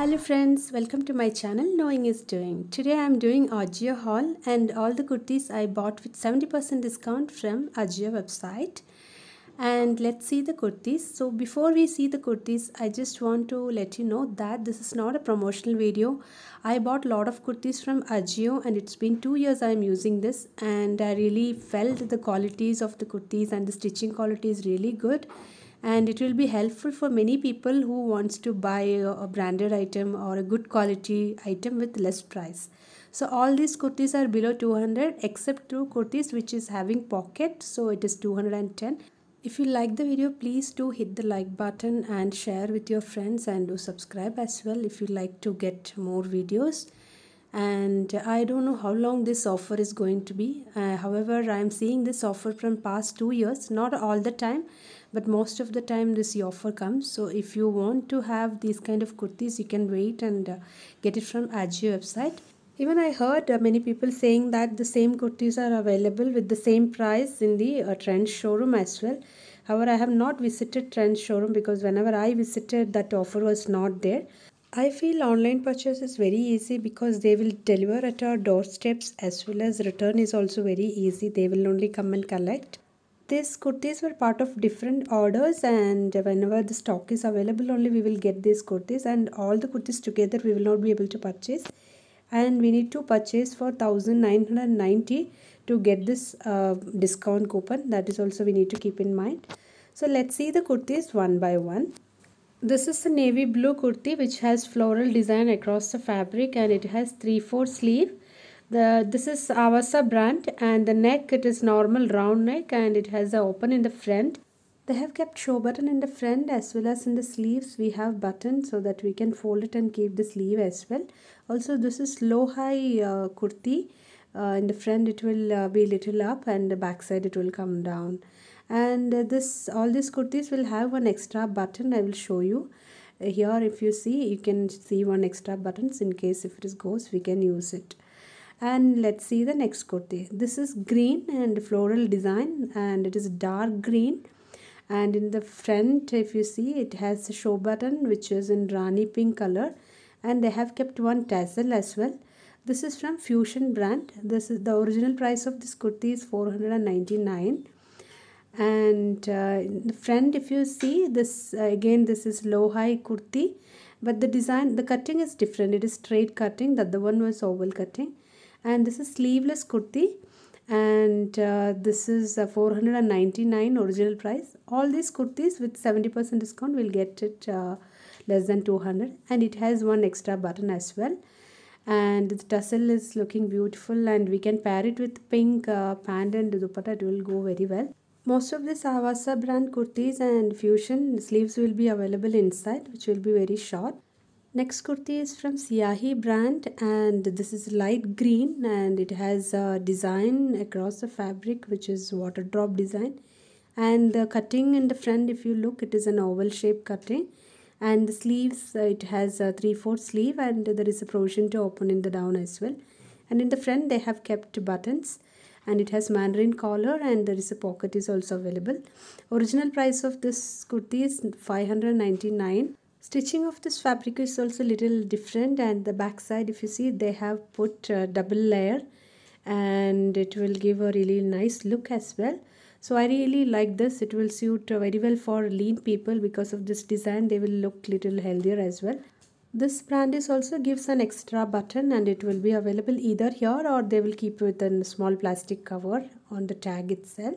Hello friends, welcome to my channel Knowing is Doing. Today I am doing Ajio haul and all the goodies I bought with 70% discount from Ajio website. And let's see the kurtis. So before we see the kurtis, I just want to let you know that this is not a promotional video. I bought lot of kurtis from Ajio and it's been 2 years I am using this and I really felt the qualities of the kurtis and the stitching quality is really good and it will be helpful for many people who wants to buy a branded item or a good quality item with less price so all these kurtis are below 200 except two kurtis which is having pocket so it is 210 if you like the video please do hit the like button and share with your friends and do subscribe as well if you like to get more videos and i don't know how long this offer is going to be uh, however i am seeing this offer from past 2 years not all the time but most of the time this offer comes so if you want to have these kind of kurtis you can wait and uh, get it from Ajio website even i heard uh, many people saying that the same kurtis are available with the same price in the uh, trend showroom as well however i have not visited trend showroom because whenever i visited that offer was not there I feel online purchase is very easy because they will deliver at our doorsteps as well as return is also very easy. They will only come and collect. These kurtis were part of different orders and whenever the stock is available only we will get these kurtis and all the kurtis together we will not be able to purchase and we need to purchase for 1990 to get this uh, discount coupon that is also we need to keep in mind. So let's see the kurtis one by one. This is the navy blue kurti which has floral design across the fabric and it has 3-4 sleeve. The, this is Avasa brand and the neck it is normal round neck and it has a open in the front. They have kept show button in the front as well as in the sleeves we have button so that we can fold it and keep the sleeve as well. Also this is low high uh, kurti. Uh, in the front it will uh, be little up and the back side it will come down and this all these kurtis will have one extra button i will show you here if you see you can see one extra buttons in case if it goes we can use it and let's see the next kurti this is green and floral design and it is dark green and in the front if you see it has a show button which is in rani pink color and they have kept one tassel as well this is from fusion brand this is the original price of this kurti is 499 and uh, if you see this uh, again this is low high kurti but the design the cutting is different it is straight cutting that the one was oval cutting and this is sleeveless kurti and uh, this is uh, 499 original price all these kurtis with 70% discount will get it uh, less than 200 and it has one extra button as well and the tassel is looking beautiful and we can pair it with pink uh, pant and dupatta it will go very well most of the Savasa brand kurtis and fusion sleeves will be available inside which will be very short. Next kurti is from Siahi brand and this is light green and it has a design across the fabric which is water drop design and the cutting in the front if you look it is an oval shape cutting and the sleeves it has a 3 4 sleeve and there is a provision to open in the down as well and in the front they have kept buttons and it has mandarin collar and there is a pocket is also available. Original price of this kurti is 599 Stitching of this fabric is also little different and the back side if you see they have put double layer and it will give a really nice look as well. So I really like this. It will suit very well for lean people because of this design they will look little healthier as well. This brand is also gives an extra button and it will be available either here or they will keep with a small plastic cover on the tag itself.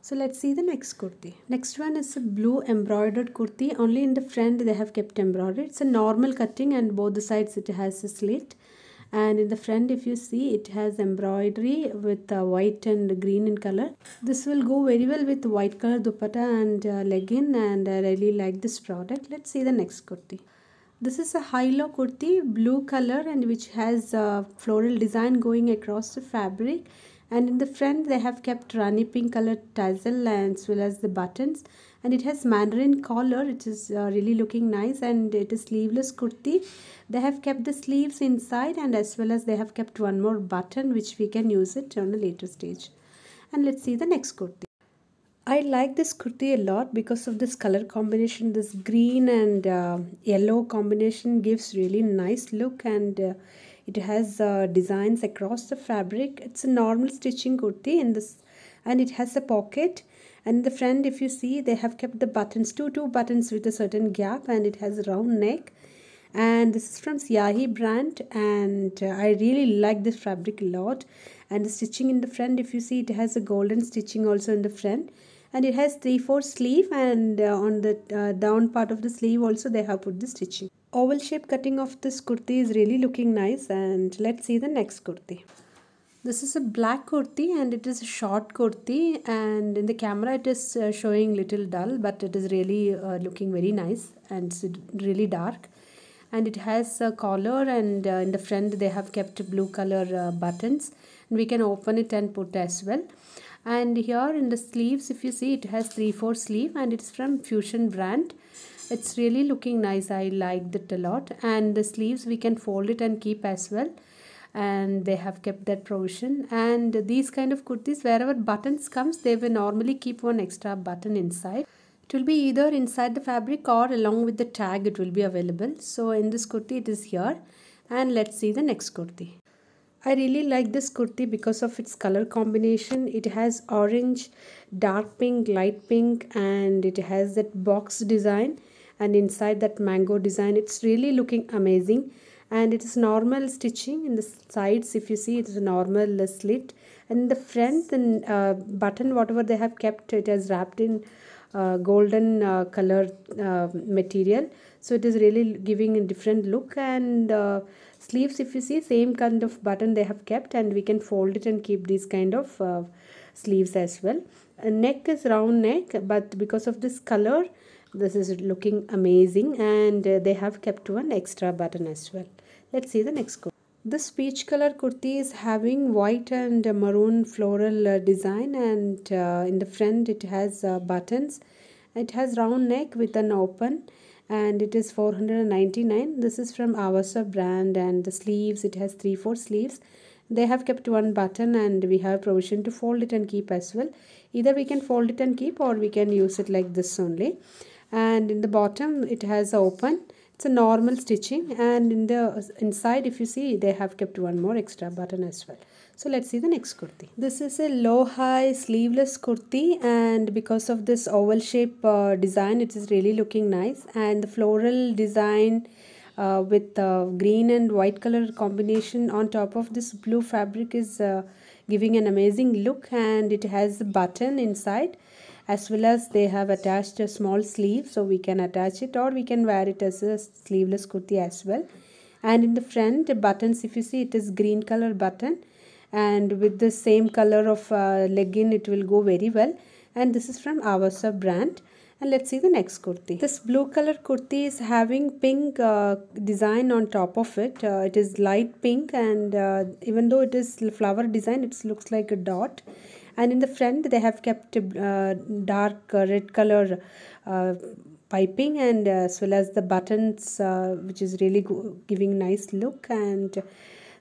So let's see the next kurti. Next one is a blue embroidered kurti. Only in the front they have kept embroidered. It's a normal cutting and both the sides it has a slit. And in the front if you see it has embroidery with uh, white and green in color. This will go very well with white color dupatta and uh, legging and I really like this product. Let's see the next kurti. This is a high-low kurti, blue color and which has a floral design going across the fabric. And in the front, they have kept rani pink colored tassel as well as the buttons. And it has mandarin collar, which is uh, really looking nice. And it is sleeveless kurti. They have kept the sleeves inside and as well as they have kept one more button, which we can use it on a later stage. And let's see the next kurti. I like this kurti a lot because of this color combination. This green and uh, yellow combination gives really nice look and uh, it has uh, designs across the fabric. It's a normal stitching kurti and this and it has a pocket and the front if you see they have kept the buttons two two buttons with a certain gap and it has a round neck and this is from Siahi brand and uh, I really like this fabric a lot and the stitching in the front if you see it has a golden stitching also in the front and it has 3 4 sleeve and uh, on the uh, down part of the sleeve also they have put the stitching. Oval shape cutting of this kurti is really looking nice and let's see the next kurti. This is a black kurti and it is a short kurti and in the camera it is uh, showing little dull but it is really uh, looking very nice and it's really dark and it has a collar and uh, in the front they have kept blue color uh, buttons and we can open it and put as well and here in the sleeves if you see it has 3-4 sleeve and it's from Fusion brand it's really looking nice I liked it a lot and the sleeves we can fold it and keep as well and they have kept that provision and these kind of kurtis wherever buttons comes they will normally keep one extra button inside it will be either inside the fabric or along with the tag it will be available so in this kurti it is here and let's see the next kurti I really like this kurti because of its color combination. It has orange, dark pink, light pink and it has that box design and inside that mango design. It's really looking amazing and it is normal stitching in the sides if you see it is a normal uh, slit and the front and uh, button whatever they have kept it has wrapped in uh, golden uh, color uh, material so it is really giving a different look and uh, sleeves if you see same kind of button they have kept and we can fold it and keep these kind of uh, sleeves as well uh, neck is round neck but because of this color this is looking amazing and uh, they have kept one extra button as well let's see the next coat this peach color kurti is having white and maroon floral uh, design and uh, in the front it has buttons it has round neck with an open and it is 499 this is from Avasa brand and the sleeves it has 3 4 sleeves they have kept one button and we have provision to fold it and keep as well either we can fold it and keep or we can use it like this only and in the bottom it has open it's a normal stitching and in the inside if you see they have kept one more extra button as well so let's see the next kurti this is a low high sleeveless kurti and because of this oval shape uh, design it is really looking nice and the floral design uh, with uh, green and white color combination on top of this blue fabric is uh, giving an amazing look and it has a button inside as well as they have attached a small sleeve so we can attach it or we can wear it as a sleeveless kurti as well and in the front the buttons if you see it is green color button and with the same color of uh, legging it will go very well and this is from sub brand and let's see the next kurti this blue color kurti is having pink uh, design on top of it uh, it is light pink and uh, even though it is flower design it looks like a dot and in the front they have kept uh, dark uh, red color uh, piping and as well as the buttons which is really giving nice look and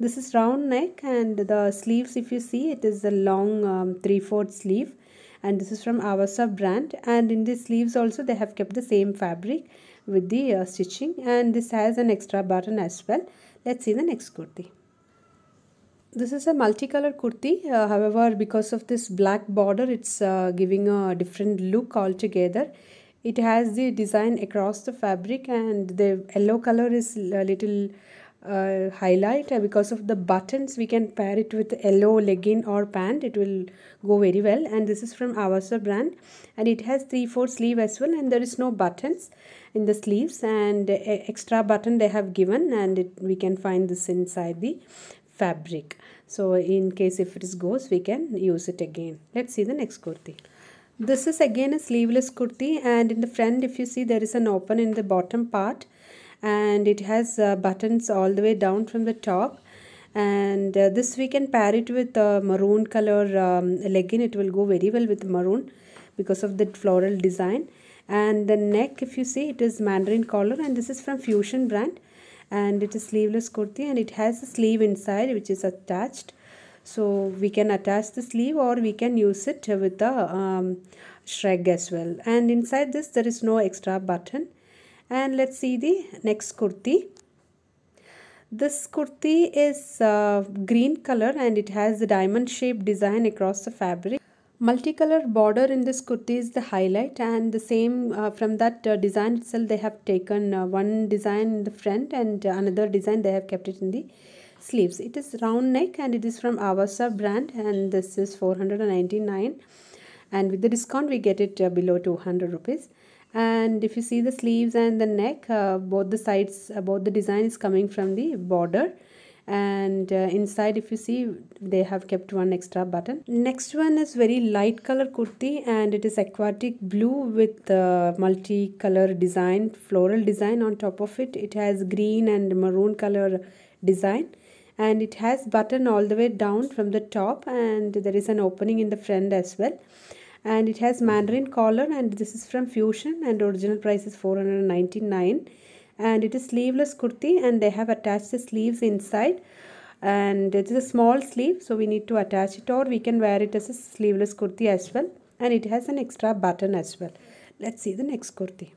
this is round neck and the sleeves if you see it is a long um, three fourth sleeve and this is from Avasa brand and in the sleeves also they have kept the same fabric with the uh, stitching and this has an extra button as well. Let's see the next kurti. This is a multicolor kurti uh, however because of this black border it's uh, giving a different look altogether. It has the design across the fabric and the yellow color is a little uh, highlight uh, because of the buttons we can pair it with yellow legging or pant it will go very well and this is from Avasa brand and it has 3-4 sleeve as well and there is no buttons in the sleeves and extra button they have given and it, we can find this inside the fabric so in case if it goes we can use it again let's see the next kurti this is again a sleeveless kurti and in the front if you see there is an open in the bottom part and it has uh, buttons all the way down from the top and uh, this we can pair it with a uh, maroon color um, legging it will go very well with maroon because of the floral design and the neck if you see it is mandarin collar and this is from fusion brand and it is sleeveless kurti and it has a sleeve inside which is attached so we can attach the sleeve or we can use it with a um, shrug as well and inside this there is no extra button and let's see the next kurti this kurti is uh, green color and it has a diamond shaped design across the fabric multicolor border in this kurti is the highlight and the same uh, from that uh, design itself they have taken uh, one design in the front and another design they have kept it in the sleeves it is round neck and it is from avasa brand and this is 499 and with the discount we get it uh, below 200 rupees and if you see the sleeves and the neck uh, both the sides uh, both the design is coming from the border and uh, inside if you see they have kept one extra button next one is very light color kurti and it is aquatic blue with uh, color design floral design on top of it it has green and maroon color design and it has button all the way down from the top and there is an opening in the front as well and it has mandarin collar and this is from fusion and original price is 499 and it is sleeveless kurti and they have attached the sleeves inside and it is a small sleeve so we need to attach it or we can wear it as a sleeveless kurti as well and it has an extra button as well let's see the next kurti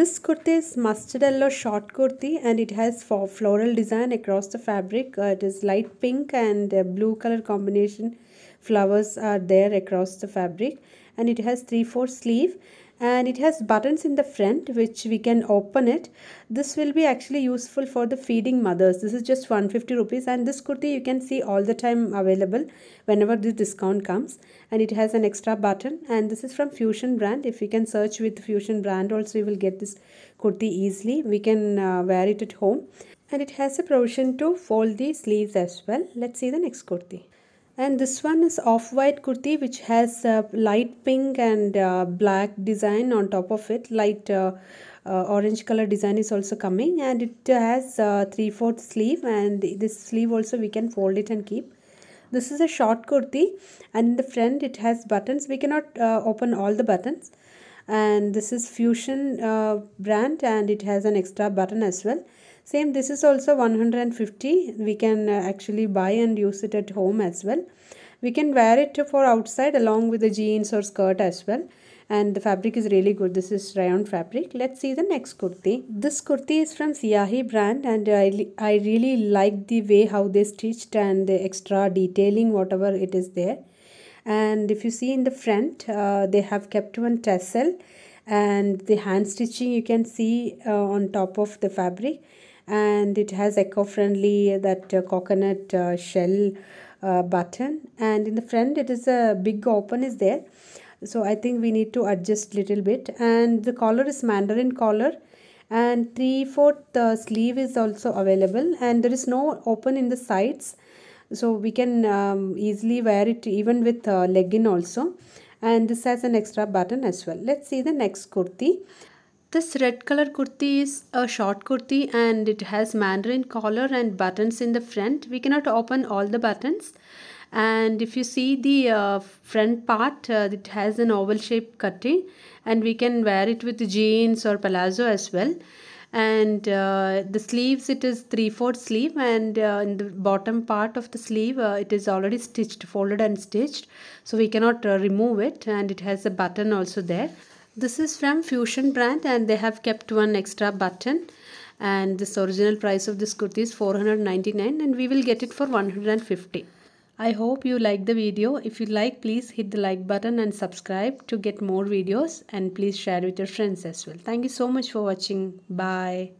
this kurti is mustard yellow short kurti and it has floral design across the fabric. Uh, it is light pink and uh, blue color combination flowers are there across the fabric and it has 3-4 sleeve and it has buttons in the front which we can open it this will be actually useful for the feeding mothers this is just 150 rupees and this kurti you can see all the time available whenever this discount comes and it has an extra button and this is from fusion brand if you can search with fusion brand also you will get this kurti easily we can uh, wear it at home and it has a provision to fold the sleeves as well let's see the next kurti and this one is off-white kurti which has light pink and uh, black design on top of it light uh, uh orange color design is also coming and it has uh, three-fourth sleeve and this sleeve also we can fold it and keep this is a short kurti and in the front it has buttons we cannot uh, open all the buttons and this is fusion brand and it has an extra button as well same this is also 150 we can uh, actually buy and use it at home as well we can wear it for outside along with the jeans or skirt as well and the fabric is really good this is rayon fabric let's see the next kurti this kurti is from Siyahi brand and I, I really like the way how they stitched and the extra detailing whatever it is there and if you see in the front uh, they have kept one tassel and the hand stitching you can see uh, on top of the fabric and it has eco-friendly uh, that uh, coconut uh, shell uh, button and in the front it is a big open is there so i think we need to adjust little bit and the collar is mandarin collar and three fourth uh, sleeve is also available and there is no open in the sides so we can um, easily wear it even with uh, legging also and this has an extra button as well let's see the next kurti this red color kurti is a short kurti and it has mandarin collar and buttons in the front. We cannot open all the buttons and if you see the uh, front part uh, it has an oval shape cutting and we can wear it with jeans or palazzo as well and uh, the sleeves it is three-fourth sleeve and uh, in the bottom part of the sleeve uh, it is already stitched folded and stitched so we cannot uh, remove it and it has a button also there this is from Fusion brand and they have kept one extra button and this original price of this kurti is 499 and we will get it for 150. I hope you like the video. If you like, please hit the like button and subscribe to get more videos and please share with your friends as well. Thank you so much for watching. Bye.